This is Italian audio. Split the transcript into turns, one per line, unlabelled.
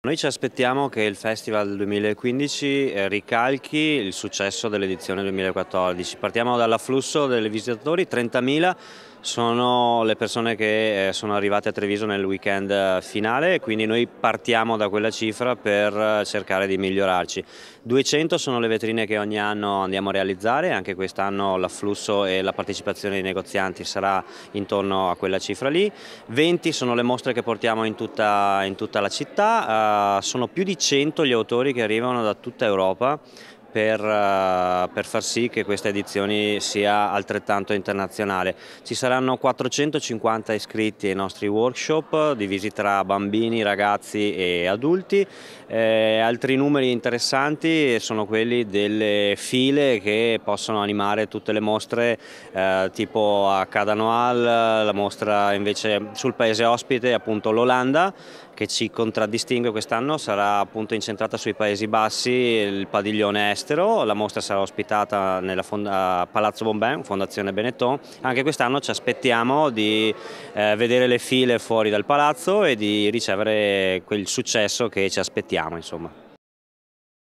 Noi ci aspettiamo che il Festival 2015 eh, ricalchi il successo dell'edizione 2014. Partiamo dall'afflusso dei visitatori, 30.000 sono le persone che eh, sono arrivate a Treviso nel weekend eh, finale, quindi noi partiamo da quella cifra per eh, cercare di migliorarci. 200 sono le vetrine che ogni anno andiamo a realizzare, anche quest'anno l'afflusso e la partecipazione dei negozianti sarà intorno a quella cifra lì. 20 sono le mostre che portiamo in tutta, in tutta la città, uh, sono più di 100 gli autori che arrivano da tutta Europa per, eh, per, far sì che questa edizione sia altrettanto internazionale. Ci saranno 450 iscritti ai nostri workshop divisi tra bambini, ragazzi e adulti. Eh, altri numeri interessanti sono quelli delle file che possono animare tutte le mostre eh, tipo a Cadanoal, la mostra invece sul paese ospite appunto l'Olanda che ci contraddistingue quest'anno sarà appunto incentrata sui Paesi Bassi, il padiglione est all'estero, la mostra sarà ospitata a Palazzo Bombè, Fondazione Benetton, anche quest'anno ci aspettiamo di eh, vedere le file fuori dal palazzo e di ricevere quel successo che ci aspettiamo. Insomma.